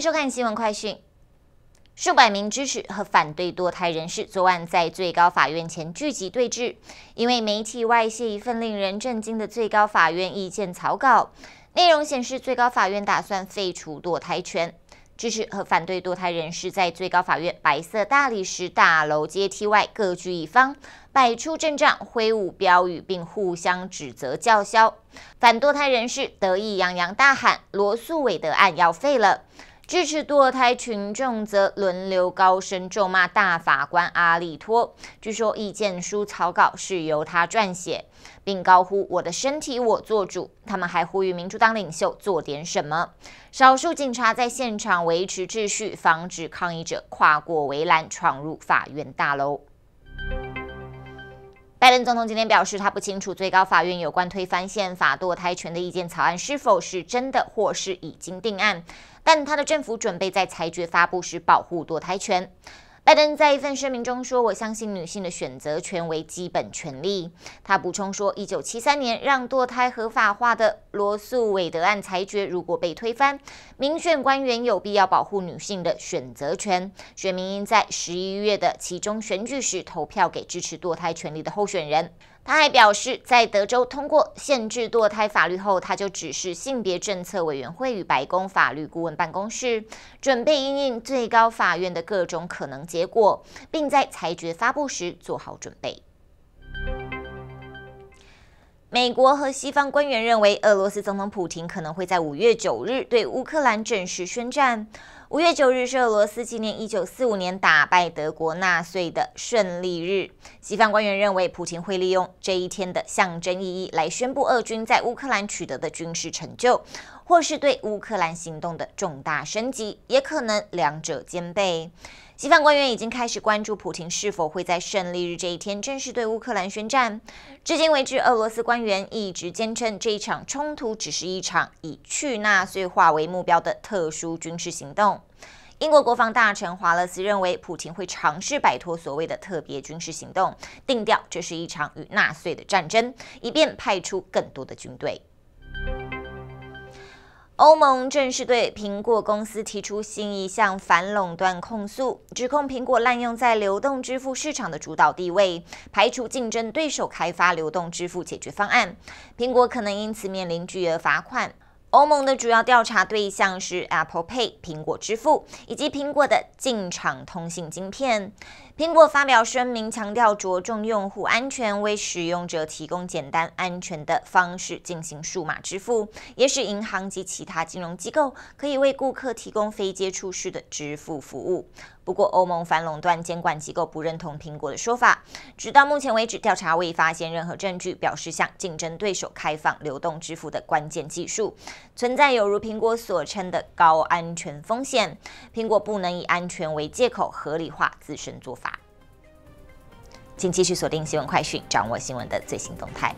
收看新闻快讯。数百名支持和反对堕胎人士昨晚在最高法院前聚集对峙，因为媒体外泄一份令人震惊的最高法院意见草稿，内容显示最高法院打算废除堕胎权。支持和反对堕胎人士在最高法院白色大理石大楼阶梯外各居一方，摆出阵仗，挥舞标语，并互相指责叫嚣。反堕胎人士得意洋洋大喊：“罗素韦德案要废了！”支持堕胎群众则轮流高声咒骂大法官阿利托，据说意见书草稿是由他撰写，并高呼“我的身体我做主”。他们还呼吁民主党领袖做点什么。少数警察在现场维持秩序，防止抗议者跨过围栏闯入法院大楼。拜登总统今天表示，他不清楚最高法院有关推翻宪法堕胎权的意见草案是否是真的，或是已经定案。但他的政府准备在裁决发布时保护堕胎权。拜登在一份声明中说：“我相信女性的选择权为基本权利。”他补充说：“1973 年让堕胎合法化的罗素韦德案裁决如果被推翻，民选官员有必要保护女性的选择权。选民应在十一月的其中选举时投票给支持堕胎权利的候选人。”他还表示，在德州通过限制堕胎法律后，他就指示性别政策委员会与白宫法律顾问办公室准备应应最高法院的各种可能结果，并在裁决发布时做好准备。美国和西方官员认为，俄罗斯总统普京可能会在五月九日对乌克兰正式宣战。五月九日是俄罗斯纪念一九四五年打败德国纳粹的胜利日。西方官员认为，普京会利用这一天的象征意义来宣布俄军在乌克兰取得的军事成就，或是对乌克兰行动的重大升级，也可能两者兼备。西方官员已经开始关注普京是否会在胜利日这一天正式对乌克兰宣战。至今为止，俄罗斯官员一直坚称这一场冲突只是一场以去纳粹化为目标的特殊军事行动。英国国防大臣华勒斯认为，普京会尝试摆脱所谓的特别军事行动，定调这是一场与纳粹的战争，以便派出更多的军队。欧盟正式对苹果公司提出新一项反垄断控诉，指控苹果滥用在流动支付市场的主导地位，排除竞争对手开发流动支付解决方案。苹果可能因此面临巨额罚款。欧盟的主要调查对象是 Apple Pay（ 苹果支付）以及苹果的进场通信晶片。苹果发表声明，强调着重用户安全，为使用者提供简单安全的方式进行数码支付，也使银行及其他金融机构可以为顾客提供非接触式的支付服务。不过，欧盟反垄断监管机构不认同苹果的说法，直到目前为止，调查未发现任何证据表示向竞争对手开放流动支付的关键技术。存在有如苹果所称的高安全风险，苹果不能以安全为借口合理化自身做法。请继续锁定新闻快讯，掌握新闻的最新动态。